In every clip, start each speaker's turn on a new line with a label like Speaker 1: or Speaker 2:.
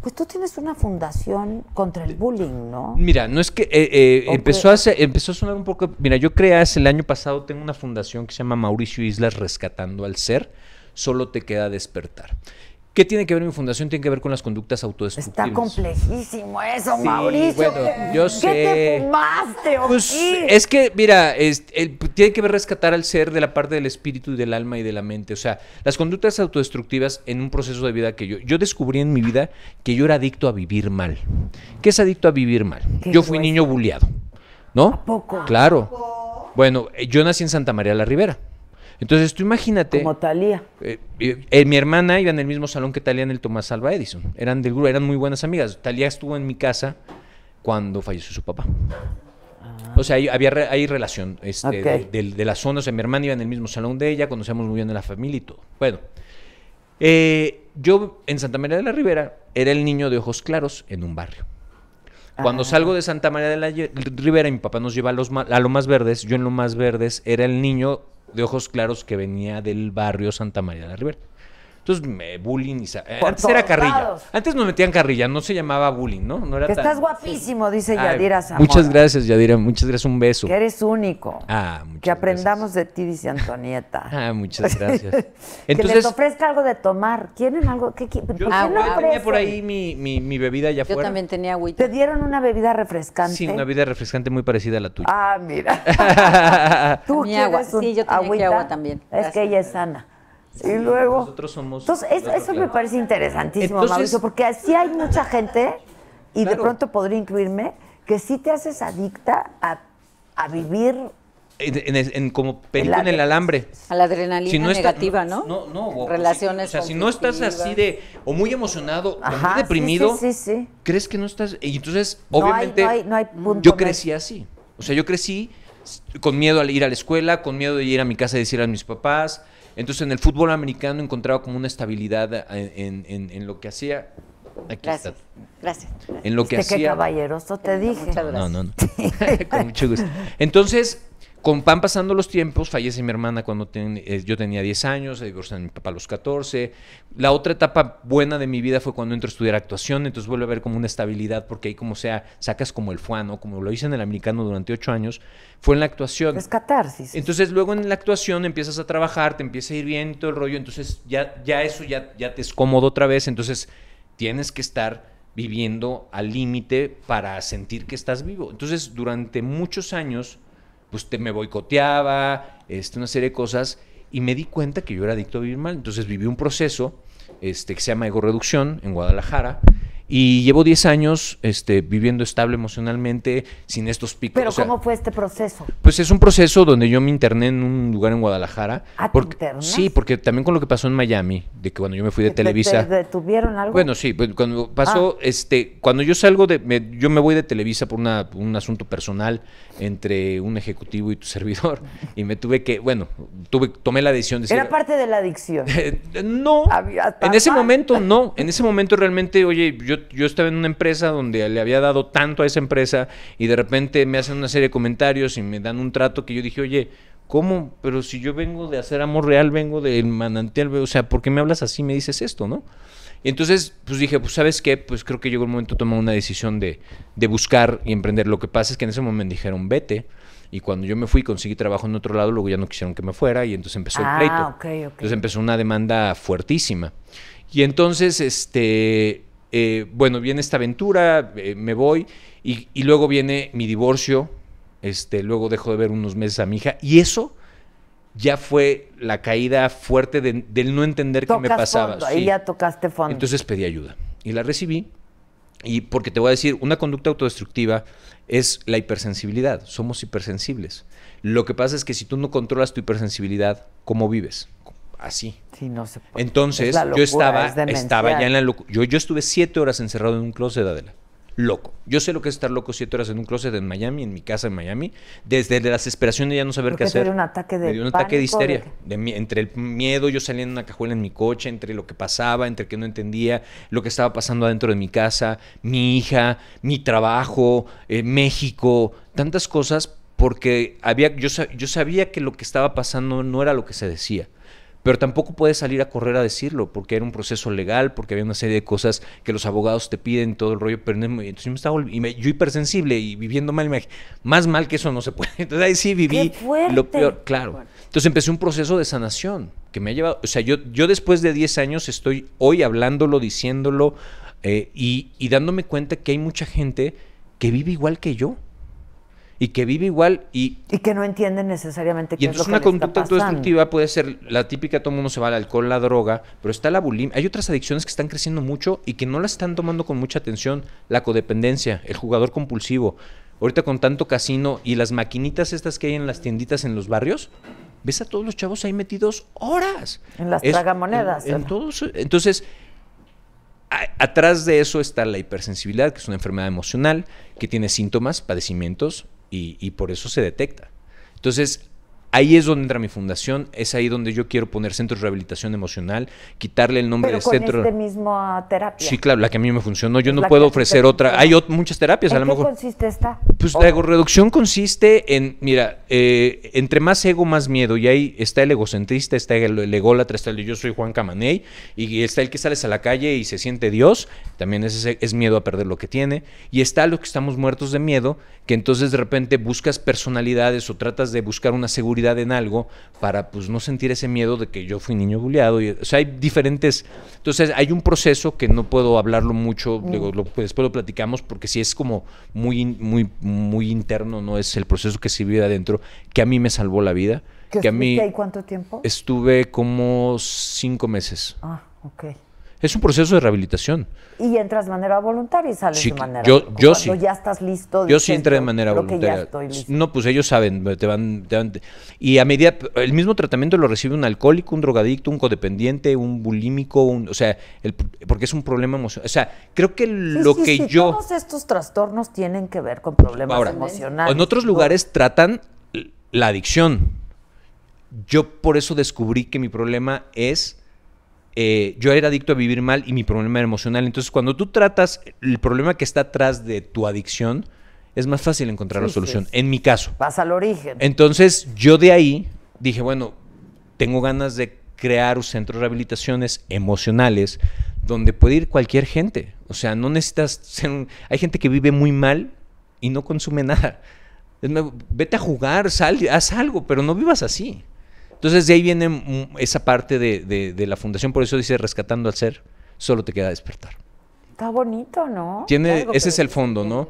Speaker 1: Pues tú tienes una fundación contra el bullying, ¿no? Mira, no es que eh, eh, empezó, a empezó a sonar un poco... Mira, yo creé hace el año pasado, tengo una fundación que se llama Mauricio Islas Rescatando al Ser, solo te queda despertar. ¿Qué tiene que ver mi fundación? Tiene que ver con las conductas autodestructivas. Está complejísimo eso, Mauricio. Bueno, yo ¿Qué te fumaste pues, Es que, mira, tiene que ver rescatar al ser de la parte del espíritu y del alma y de la mente. O sea, las conductas autodestructivas en un proceso de vida que yo. Yo descubrí en mi vida que yo era adicto a vivir mal. ¿Qué es adicto a vivir mal? Yo fui niño bulleado ¿No? ¿A Claro. Bueno, eh, yo nací en Santa María la Ribera. Entonces tú imagínate. Como Talía. Eh, eh, eh, mi hermana iba en el mismo salón que Talía en el Tomás Alba Edison. Eran del grupo, eran muy buenas amigas. Talía estuvo en mi casa cuando falleció su papá. Ah. O sea, hay, había relación este, de, las zonas. la zona. O sea, mi hermana iba en el mismo salón de ella, conocíamos muy bien a la familia y todo. Bueno, yo en Santa María de la Ribera era el niño de ojos claros en un barrio. Cuando ah. salgo de Santa María de la Ribera, mi papá nos lleva a, los, a lo más verdes. Yo en lo más verdes era el niño de ojos claros que venía del barrio Santa María de la Ribera. Entonces me bullying eh, antes era carrilla. Antes nos metían carrilla, no se llamaba bullying, ¿no? No era Que estás guapísimo, dice Yadira Muchas gracias, Yadira. Muchas gracias. Un beso. Que eres único. Ah, muchas gracias. que aprendamos de ti, dice Antonieta. Ah, muchas gracias. que les ofrezca algo de tomar. ¿Quieren algo? ¿Qué, ¿Por Yo, tenía por ahí mi, mi- mi bebida allá Yo también tenía agüita. ¿Te dieron una bebida refrescante? Sí, una bebida refrescante muy parecida a la tuya. Ah, mira. Tú agua. Sí, yo tenía agua también. Es que ella es sana
Speaker 2: y luego. Nosotros
Speaker 1: somos. Entonces, eso, me parece interesantísimo, porque así hay mucha gente, y de pronto podría incluirme, que sí te haces adicta a, vivir. En, como película en el alambre. A la adrenalina negativa, ¿no? O, Relaciones. sea, si no estás así de. o muy emocionado, o muy deprimido. crees que no estás. Y entonces, obviamente. yo crecí así. O sea, yo crecí con miedo al ir a la escuela, con miedo de ir a mi casa y decir a mis papás, entonces en el fútbol americano encontraba como una estabilidad en, en, lo que hacía. gracias, gracias, En lo que hacía. Qué caballeroso te dije. Muchas gracias. No, no, no. Con mucho gusto. Entonces, con pasando los tiempos, fallece mi hermana cuando eh, yo tenía 10 años, se mi papá a los 14. La otra etapa buena de mi vida fue cuando entro a estudiar actuación, entonces vuelve a haber como una estabilidad, porque ahí como sea, sacas como el fuano, como lo hice en el americano durante 8 años, fue en la actuación. Es catarsis. Entonces luego en la actuación empiezas a trabajar, te empieza a ir bien todo el rollo, entonces ya, ya eso ya, ya te es cómodo otra vez, entonces tienes que estar viviendo al límite para sentir que estás vivo. Entonces durante muchos años pues te, me boicoteaba, este, una serie de cosas, y me di cuenta que yo era adicto a vivir mal. Entonces viví un proceso este, que se llama ego reducción en Guadalajara, y llevo 10 años este, viviendo estable emocionalmente, sin estos picos. ¿Pero cómo fue este proceso? Pues es un proceso donde yo me interné en un lugar en Guadalajara. a ah, porque, Sí, porque también con lo que pasó en Miami, de que cuando yo me fui de Televisa... detuvieron algo? Bueno, sí, pues, cuando pasó, ah. este, cuando yo salgo de... yo me voy de Televisa por una, un asunto personal entre un ejecutivo y tu servidor, y me tuve que... Bueno, tuve, tomé la decisión de... Era parte de la adicción. no, en ese momento no, en ese momento realmente, oye, yo yo, estaba en una empresa donde le había dado tanto a esa empresa y de repente me hacen una serie de comentarios y me dan un trato que yo dije, oye, ¿cómo? Pero si yo vengo de hacer amor real, vengo del manantial, o sea, ¿por qué me hablas así? Me dices esto, ¿no? Y entonces, pues dije, pues sabes qué, pues creo que llegó el momento de tomar una decisión de, de buscar y emprender. Lo que pasa es que en ese momento me dijeron, vete. Y cuando yo me fui, conseguí trabajo en otro lado, luego ya no quisieron que me fuera y entonces empezó el ah, pleito. Entonces empezó una demanda fuertísima. Y entonces, este, eh, bueno, viene esta aventura, eh, me voy y, luego viene mi divorcio, este, luego dejo de ver unos meses a mi hija y eso ya fue la caída fuerte del no entender qué me pasaba. Fondo, Ahí ya tocaste fondo. Entonces pedí ayuda y la recibí. Y porque te voy a decir, una conducta autodestructiva es la hipersensibilidad. Somos hipersensibles. Lo que pasa es que si tú no controlas tu hipersensibilidad, ¿cómo vives? así. Sí, no se Entonces, yo estaba, estaba ya en la locura. Yo, yo estuve siete horas encerrado en un closet, Adela. Loco. Yo sé lo que es estar loco siete horas en un closet en Miami, en mi casa en Miami, desde la desesperación de ya no saber qué hacer. Me dio un ataque de, un ataque de histeria. entre el miedo, yo salía en una cajuela en mi coche, entre lo que pasaba, entre que no entendía, lo que estaba pasando adentro de mi casa, mi hija, mi trabajo, eh, México, tantas cosas, porque había, yo, yo sabía que lo que estaba pasando no era lo que se decía pero tampoco puedes salir a correr a decirlo, porque era un proceso legal, porque había una serie de cosas que los abogados te piden, todo el rollo, pero entonces yo me estaba, y me, yo hipersensible y viviendo mal, más mal que eso no se puede. Entonces ahí sí viví lo peor, claro. Entonces empecé un proceso de sanación que me ha llevado, o sea, yo, yo después de 10 años estoy hoy hablándolo, diciéndolo eh, y dándome cuenta que hay mucha gente que vive igual que yo y que vive igual y... Y que no entienden necesariamente qué es lo que una conducta autodestructiva puede ser la típica, todo el mundo se va al alcohol, la droga, pero está la bulimia. Hay otras adicciones que están creciendo mucho y que no la están tomando con mucha atención. La codependencia, el jugador compulsivo. Ahorita con tanto casino y las maquinitas estas que hay en las tienditas en los barrios, ves a todos los chavos ahí metidos horas. En las tragamonedas. entonces, atrás de eso está la hipersensibilidad, que es una enfermedad emocional, que tiene síntomas, padecimientos, y, por eso se detecta. Entonces, Ahí es donde entra mi fundación, es ahí donde yo quiero poner centros de rehabilitación emocional, quitarle el nombre Pero de con centro. Este mismo ah, terapia. Sí, claro, la que a mí me funcionó. Yo no puedo ofrecer otra. Hay muchas terapias, a lo qué mejor. consiste esta? Pues la reducción consiste en, mira, eh, entre más ego, más miedo. Y ahí está el egocentrista, está el, ególatra, está el de yo soy Juan Camaney, y está el que sales a la calle y se siente Dios. También es, es miedo a perder lo que tiene. Y está lo que estamos muertos de miedo, que entonces de repente buscas personalidades o tratas de buscar una seguridad en algo para pues no sentir ese miedo de que yo fui niño buleado. Y, o sea, hay diferentes... Entonces hay un proceso que no puedo hablarlo mucho, mm. pues, después lo platicamos porque si es como muy, muy, muy interno, no es el proceso que se vive adentro, que a mí me salvó la vida. que a mí... cuánto tiempo? Estuve como cinco meses. Ah, ok. Es un proceso de rehabilitación. Y entras de manera voluntaria y sales de manera yo, voluntaria. Yo ya estás listo. Yo sí entré de manera voluntaria. No, pues ellos saben, te van, Y a medida, el mismo tratamiento lo recibe un alcohólico, un drogadicto, un codependiente, un bulímico, o sea, porque es un problema emocional. O sea, creo que lo que yo... Todos estos trastornos tienen que ver con problemas ahora, En otros lugares tratan la adicción. Yo por eso descubrí que mi problema es eh, yo era adicto a vivir mal y mi problema era emocional. Entonces, cuando tú tratas el problema que está atrás de tu adicción, es más fácil encontrar la solución. En mi caso. pasa al origen. Entonces, yo de ahí dije, bueno, tengo ganas de crear un centro de rehabilitaciones emocionales donde puede ir cualquier gente. O sea, no necesitas Hay gente que vive muy mal y no consume nada. Vete a jugar, sal, haz algo, pero no vivas así. Entonces de ahí viene esa parte de, de, la fundación, por eso dice rescatando al ser, solo te queda despertar. Está bonito, ¿no? Tiene, ese es el fondo, ¿no?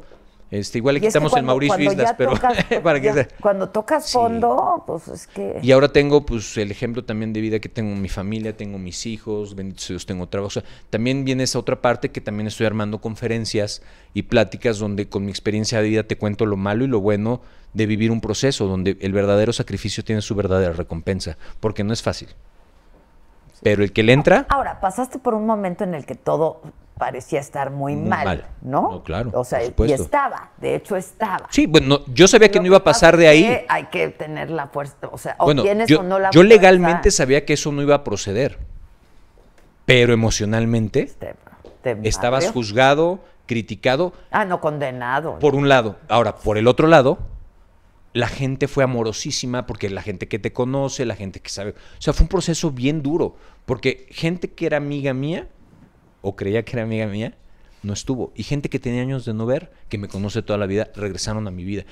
Speaker 1: Este, igual le quitamos el Mauricio Islas, pero Cuando tocas fondo, pues es que. Y ahora tengo pues el ejemplo también de vida que tengo mi familia, tengo mis hijos, benditos Dios, tengo trabajo. también viene esa otra parte que también estoy armando conferencias y pláticas donde con mi experiencia de vida te cuento lo malo y lo bueno de vivir un proceso, donde el verdadero sacrificio tiene su verdadera recompensa, porque no es fácil. Pero el que le entra. Ahora, pasaste por un momento en el que todo parecía estar muy, mal, ¿no? no claro. O sea, y estaba, de hecho estaba. Sí, bueno, yo sabía que, no iba a pasar de ahí. Hay que tener la fuerza, o sea, o tienes o no la Yo legalmente sabía que eso no iba a proceder, pero emocionalmente estabas juzgado, criticado. Ah, no, condenado. Por un lado. Ahora, por el otro lado, la gente fue amorosísima porque la gente que te conoce, la gente que sabe. O sea, fue un proceso bien duro porque gente que era amiga mía o creía que era amiga mía, no estuvo. Y gente que tenía años de no ver, que me conoce toda la vida, regresaron a mi vida.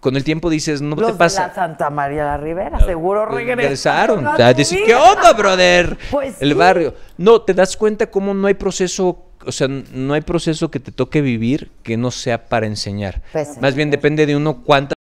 Speaker 1: con el tiempo dices, no te pasa. De la Santa María la Rivera, seguro pues, regresaron. regresaron. ¿qué onda, brother? Pues el barrio. No, te das cuenta cómo no hay proceso, o sea, no hay proceso que te toque vivir que no sea para enseñar. Pues Más bien depende de uno cuántas